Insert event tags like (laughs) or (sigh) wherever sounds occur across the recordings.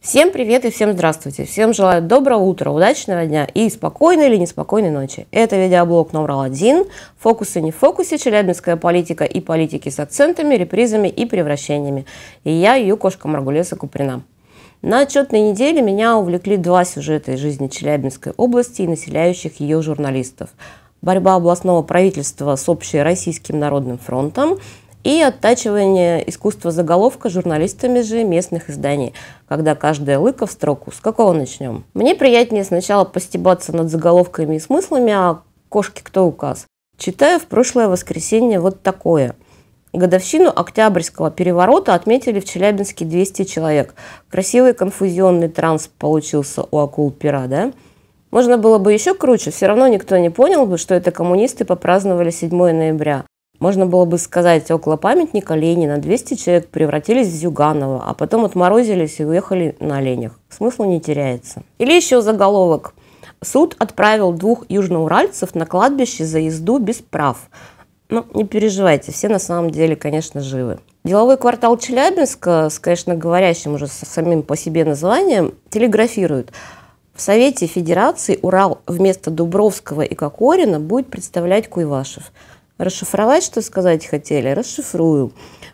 Всем привет и всем здравствуйте. Всем желаю доброго утра, удачного дня и спокойной или неспокойной ночи. Это видеоблог номер один. Фокусы не в фокусе, челябинская политика и политики с акцентами, репризами и превращениями. И я, ее кошка Маргулеса Куприна. На отчетной неделе меня увлекли два сюжета из жизни Челябинской области и населяющих ее журналистов. Борьба областного правительства с российским народным фронтом – и оттачивание искусства заголовка журналистами же местных изданий, когда каждая лыка в строку. С какого начнем? Мне приятнее сначала постебаться над заголовками и смыслами, а кошки кто указ. Читаю в прошлое воскресенье вот такое. Годовщину Октябрьского переворота отметили в Челябинске 200 человек. Красивый конфузионный транс получился у акул-пера, да? Можно было бы еще круче, все равно никто не понял бы, что это коммунисты попраздновали 7 ноября. Можно было бы сказать, около памятника Ленина 200 человек превратились в Зюганова, а потом отморозились и уехали на оленях. Смысла не теряется. Или еще заголовок. Суд отправил двух южноуральцев на кладбище за езду без прав. Ну, не переживайте, все на самом деле, конечно, живы. Деловой квартал Челябинска, с, конечно, говорящим уже самим по себе названием, телеграфирует. В Совете Федерации Урал вместо Дубровского и Кокорина будет представлять Куйвашев – Расшифровать, что сказать хотели? Расшифрую.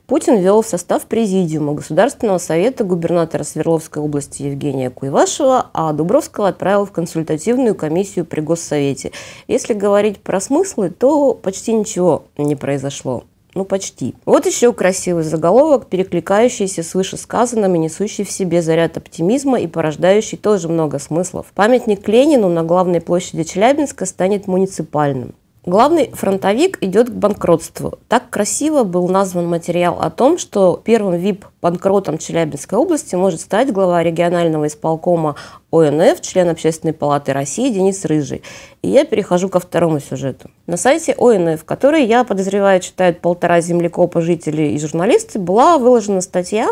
Путин ввел в состав Президиума Государственного совета губернатора Свердловской области Евгения Куйвашева, а Дубровского отправил в консультативную комиссию при Госсовете. Если говорить про смыслы, то почти ничего не произошло. Ну, почти. Вот еще красивый заголовок, перекликающийся с вышесказанным и несущий в себе заряд оптимизма и порождающий тоже много смыслов. Памятник Ленину на главной площади Челябинска станет муниципальным. Главный фронтовик идет к банкротству. Так красиво был назван материал о том, что первым ВИП-банкротом Челябинской области может стать глава регионального исполкома ОНФ, член Общественной палаты России Денис Рыжий. И я перехожу ко второму сюжету. На сайте ОНФ, который, я подозреваю, читают полтора землекопа жители и журналисты, была выложена статья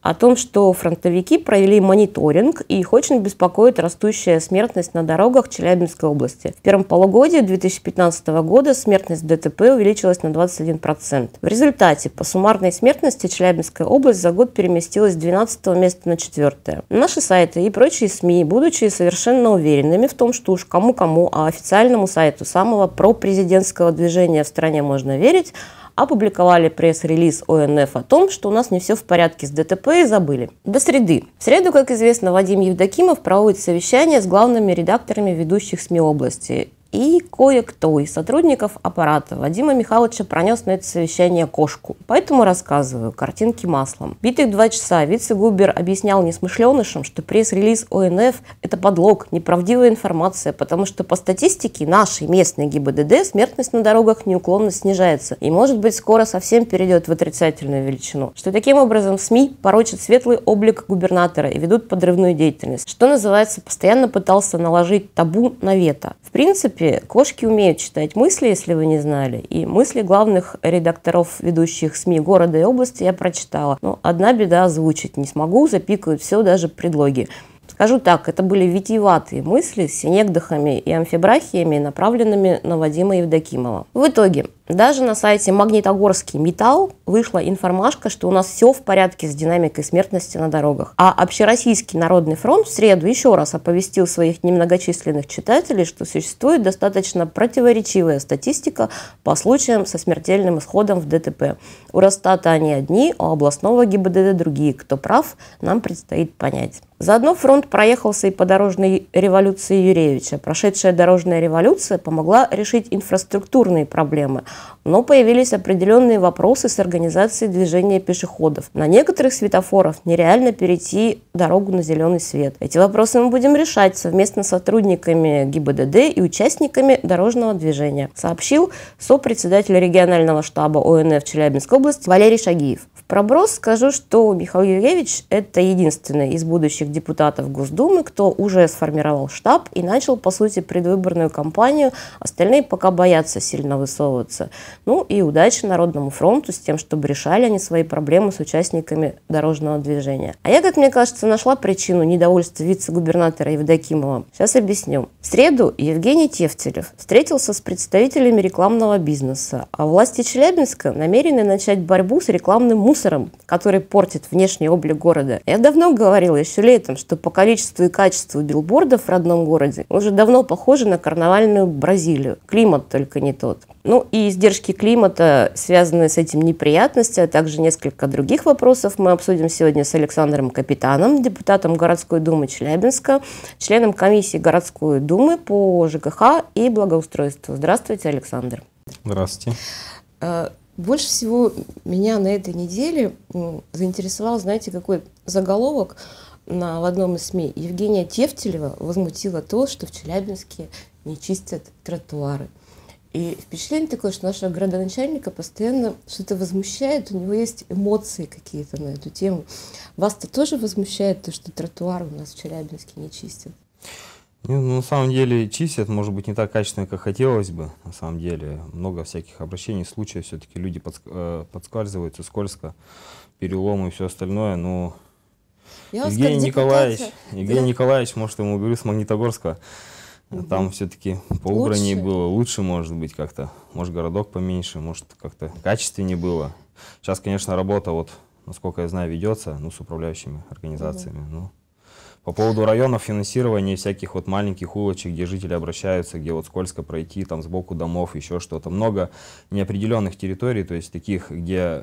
о том, что фронтовики провели мониторинг и их очень беспокоит растущая смертность на дорогах Челябинской области. В первом полугодии 2015 года смертность ДТП увеличилась на 21%. В результате по суммарной смертности Челябинская область за год переместилась с 12 места на 4. Наши сайты и прочие СМИ СМИ, будучи совершенно уверенными в том, что уж кому-кому, а официальному сайту самого пропрезидентского движения в стране можно верить, опубликовали пресс-релиз ОНФ о том, что у нас не все в порядке с ДТП и забыли. До среды. В среду, как известно, Вадим Евдокимов проводит совещание с главными редакторами ведущих СМИ области. И кое-кто из сотрудников аппарата Вадима Михайловича пронес на это совещание кошку. Поэтому рассказываю картинки маслом. Битых два часа вице-губер объяснял несмышленышам, что пресс-релиз ОНФ – это подлог, неправдивая информация, потому что по статистике нашей местной ГИБДД смертность на дорогах неуклонно снижается и, может быть, скоро совсем перейдет в отрицательную величину. Что таким образом СМИ порочат светлый облик губернатора и ведут подрывную деятельность. Что называется, постоянно пытался наложить табу на вето. В принципе, принципе, кошки умеют читать мысли, если вы не знали. И мысли главных редакторов ведущих СМИ города и области я прочитала. Но одна беда озвучить не смогу, запикают все, даже предлоги. Скажу так, это были витиеватые мысли с синекдохами и амфибрахиями, направленными на Вадима Евдокимова. В итоге, даже на сайте Магнитогорский металл вышла информашка, что у нас все в порядке с динамикой смертности на дорогах. А Общероссийский народный фронт в среду еще раз оповестил своих немногочисленных читателей, что существует достаточно противоречивая статистика по случаям со смертельным исходом в ДТП. У Росстата они одни, у областного ГИБДД другие. Кто прав, нам предстоит понять. Заодно фронт проехался и по дорожной революции Юревича. Прошедшая дорожная революция помогла решить инфраструктурные проблемы – но появились определенные вопросы с организацией движения пешеходов. На некоторых светофоров нереально перейти дорогу на зеленый свет. Эти вопросы мы будем решать совместно с сотрудниками ГИБДД и участниками дорожного движения, сообщил сопредседатель регионального штаба ОНФ Челябинской области Валерий Шагиев проброс скажу, что Михаил Юрьевич – это единственный из будущих депутатов Госдумы, кто уже сформировал штаб и начал, по сути, предвыборную кампанию. Остальные пока боятся сильно высовываться. Ну и удачи Народному фронту с тем, чтобы решали они свои проблемы с участниками дорожного движения. А я, как мне кажется, нашла причину недовольства вице-губернатора Евдокимова. Сейчас объясню. В среду Евгений Тевтелев встретился с представителями рекламного бизнеса, а власти Челябинска намерены начать борьбу с рекламным мусором мусором, который портит внешний облик города. Я давно говорила, еще летом, что по количеству и качеству билбордов в родном городе уже давно похоже на карнавальную Бразилию. Климат только не тот. Ну и издержки климата, связанные с этим неприятности, а также несколько других вопросов мы обсудим сегодня с Александром Капитаном, депутатом городской думы Челябинска, членом комиссии городской думы по ЖКХ и благоустройству. Здравствуйте, Александр. Здравствуйте. Э, больше всего меня на этой неделе заинтересовал, знаете, какой заголовок на, в одном из СМИ. Евгения Тевтелева возмутила то, что в Челябинске не чистят тротуары. И впечатление такое, что нашего градоначальника постоянно что-то возмущает, у него есть эмоции какие-то на эту тему. Вас-то тоже возмущает то, что тротуары у нас в Челябинске не чистят? Ну, на самом деле чистят, может быть, не так качественно, как хотелось бы. На самом деле много всяких обращений, случаев. Все-таки люди подск э, подскальзываются скользко, переломы и все остальное. Но Я Евгений Николаевич, Евгений да. Николаевич, может, ему говорю с Магнитогорска. Угу. Там все-таки поубраннее лучше. было, лучше, может быть, как-то. Может, городок поменьше, может, как-то качественнее было. Сейчас, конечно, работа, вот, насколько я знаю, ведется, ну, с управляющими организациями. Да. Ну, по поводу районов финансирования всяких вот маленьких улочек, где жители обращаются, где вот скользко пройти, там сбоку домов, еще что-то. Много неопределенных территорий, то есть таких, где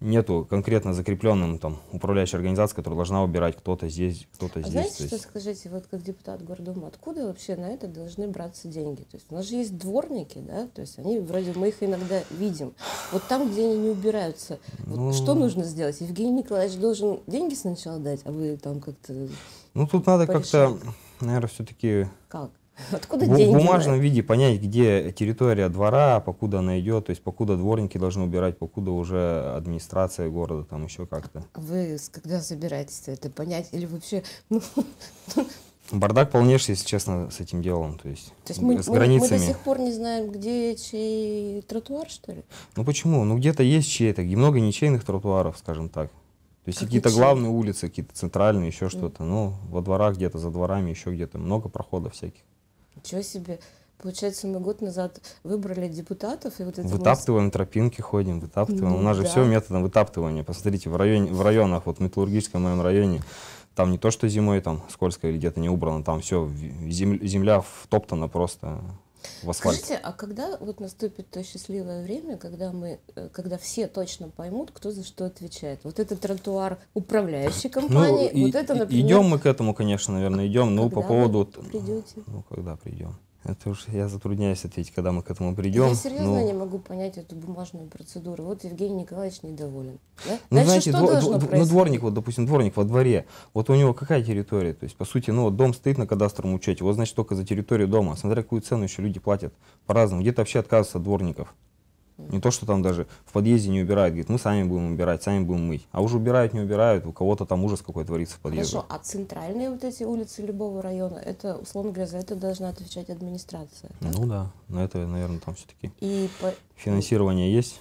нету конкретно закрепленным там управляющей организации, которая должна убирать кто-то здесь, кто-то а здесь. Знаете, что есть... скажите, вот как депутат Гордума, откуда вообще на это должны браться деньги? То есть у нас же есть дворники, да, то есть они вроде мы их иногда видим. Вот там, где они не убираются, вот ну... что нужно сделать? Евгений Николаевич должен деньги сначала дать, а вы там как-то. Ну тут надо как-то, наверное, все-таки. Как? Откуда в деньги? В бумажном виде понять, где территория двора, покуда она идет, то есть покуда дворники должны убирать, покуда уже администрация города, там еще как-то. А вы когда собираетесь это понять? Или вообще... (laughs) Ну, ну, Бардак полнейший, если честно, с этим делом. То есть, то есть мы, с границами. Мы до сих пор не знаем, где чей тротуар, что ли? Ну почему? Ну где-то есть чей-то, и много ничейных тротуаров, скажем так. То есть какие-то главные улицы, какие-то центральные, еще что-то. Ну, во дворах где-то, за дворами, еще где-то. Много проходов всяких. Ничего себе. Получается, мы год назад выбрали депутатов. И вот это вытаптываем, мы... тропинки ходим, вытаптываем. Ну, У нас да. же все методом вытаптывания. Посмотрите, в, районе, в районах, вот в металлургическом моем районе, там не то, что зимой там скользко или где-то не убрано, там все, земля втоптана просто в асфальт. Скажите, а когда вот наступит то счастливое время, когда мы, э, когда все точно поймут, кто за что отвечает? Вот этот тротуар управляющей ну, компании, ну, вот и, это, например... Идем мы к этому, конечно, наверное, идем. Ну, по поводу... Придете? Ну, когда придем? Это уж я затрудняюсь ответить, когда мы к этому придем. Я серьезно но... не могу понять эту бумажную процедуру. Вот Евгений Николаевич недоволен. Да? Ну, Дальше знаете, что дво- должно дво- ну, дворник, вот, допустим, дворник во дворе, вот у него какая территория? То есть, по сути, ну, вот дом стоит на кадастровом учете, вот, значит, только за территорию дома. Смотря какую цену еще люди платят по-разному. Где-то вообще отказываются от дворников. Не то, что там даже в подъезде не убирают, говорит, мы сами будем убирать, сами будем мыть. А уже убирают, не убирают, у кого-то там ужас какой творится в подъезде. Хорошо, а центральные вот эти улицы любого района, это, условно говоря, за это должна отвечать администрация? Так? Ну да, на это, наверное, там все-таки И по... финансирование есть.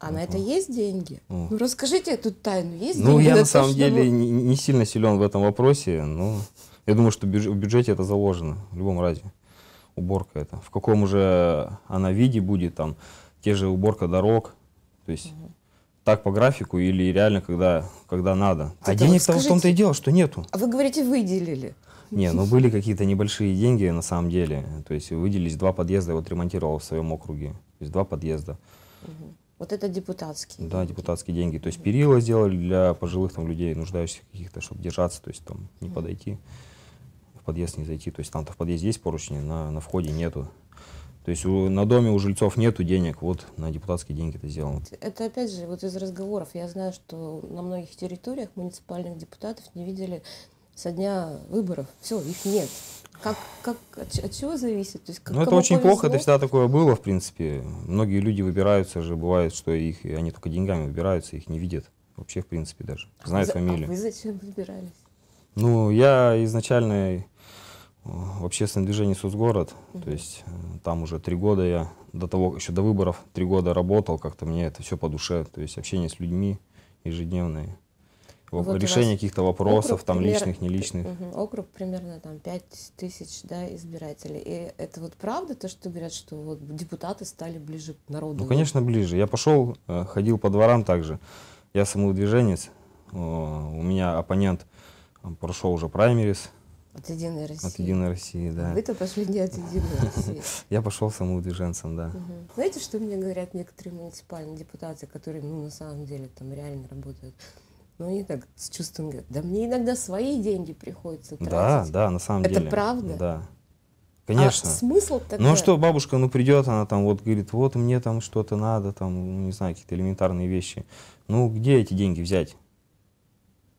А на это есть деньги? Ну, ну расскажите эту тайну, есть ну, деньги? Ну, я на, на то, самом деле вы... не, сильно силен в этом вопросе, но я думаю, что в бюджете это заложено в любом разе. Уборка это. В каком уже она виде будет там, те же уборка дорог, то есть угу. так по графику или реально, когда, когда надо. Это а денег вот в том-то и дело, что нету. А вы говорите, выделили. Не, ну были какие-то небольшие деньги на самом деле. То есть выделились два подъезда, я вот ремонтировал в своем округе. То есть два подъезда. Угу. Вот это депутатские. Да, деньги. депутатские деньги. То есть перила сделали для пожилых там людей, нуждающихся каких-то, чтобы держаться, то есть там не подойти, в подъезд не зайти. То есть там-то в подъезде есть поручни, на, на входе нету. То есть у, на доме у жильцов нету денег, вот на депутатские деньги это сделано. Это опять же вот из разговоров. Я знаю, что на многих территориях муниципальных депутатов не видели со дня выборов. Все, их нет. Как, как, от, от чего зависит? То есть, как, ну, это очень повезло? плохо, это всегда такое было, в принципе. Многие люди выбираются же, бывает, что их, они только деньгами выбираются, их не видят вообще, в принципе, даже. А Знают а фамилию. А вы зачем выбирались? Ну, я изначально в общественное движение «Сузгород». Mm -hmm. То есть э, там уже три года я, до того, еще до выборов, три года работал, как-то мне это все по душе. То есть общение с людьми ежедневное. Вот решение каких-то вопросов, округ, там, пример... личных, неличных. Угу. Округ примерно там 5 тысяч да, избирателей. И это вот правда то, что говорят, что вот депутаты стали ближе к народу? Ну, конечно, ближе. Я пошел, э, ходил по дворам также. Я самоудвиженец. У меня оппонент э, прошел уже праймерис, от Единой России. От Единой России, да. Вы-то пошли не от Единой России. (laughs) Я пошел самоудвиженцем, да. Знаете, что мне говорят некоторые муниципальные депутаты, которые, ну, на самом деле, там реально работают? ну, они так с чувством говорят, да мне иногда свои деньги приходится тратить. Да, да, на самом деле. Это правда? Да. Конечно. А смысл такой? Ну а что, бабушка, ну придет, она там вот говорит, вот мне там что-то надо, там, ну, не знаю, какие-то элементарные вещи. Ну где эти деньги взять?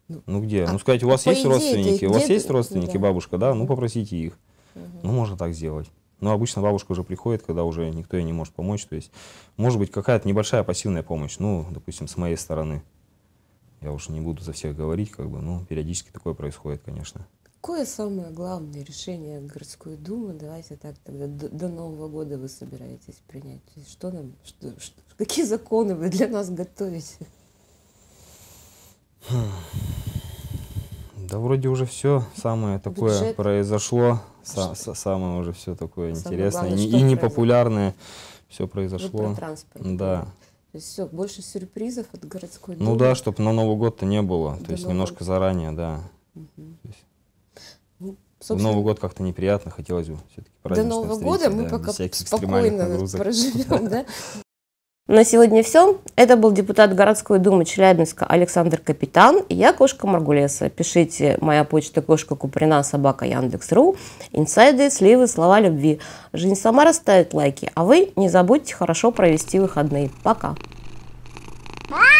Ну, ну где? А, ну скажите у вас а есть идее, родственники? Где, у вас где, есть родственники, да. бабушка, да? Ну попросите их. Угу. Ну можно так сделать. Но ну, обычно бабушка уже приходит, когда уже никто ей не может помочь. То есть, может быть, какая-то небольшая пассивная помощь, ну, допустим, с моей стороны. Я уж не буду за всех говорить, как бы, ну, периодически такое происходит, конечно. Какое самое главное решение городской думы, давайте так тогда, до Нового года вы собираетесь принять? Что нам, что, что, какие законы вы для нас готовите? Хм. Да вроде уже все самое такое Бюджет. произошло, са самое уже все такое самое интересное главное, и, и непопулярное все произошло. Вы ну, про да. То есть все, больше сюрпризов от городской думы. Ну да, чтобы на Новый год-то не было, До то есть Нового... немножко заранее, да. Угу. собственно... В Новый год как-то неприятно, хотелось бы все-таки До Нового года да, мы пока спокойно проживем, да? (laughs) На сегодня все. Это был депутат городской думы Челябинска Александр Капитан и я, Кошка Маргулеса. Пишите моя почта кошка Куприна собака Яндекс.ру. Инсайды, сливы, слова любви. Жизнь сама расставит лайки, а вы не забудьте хорошо провести выходные. Пока! Мам!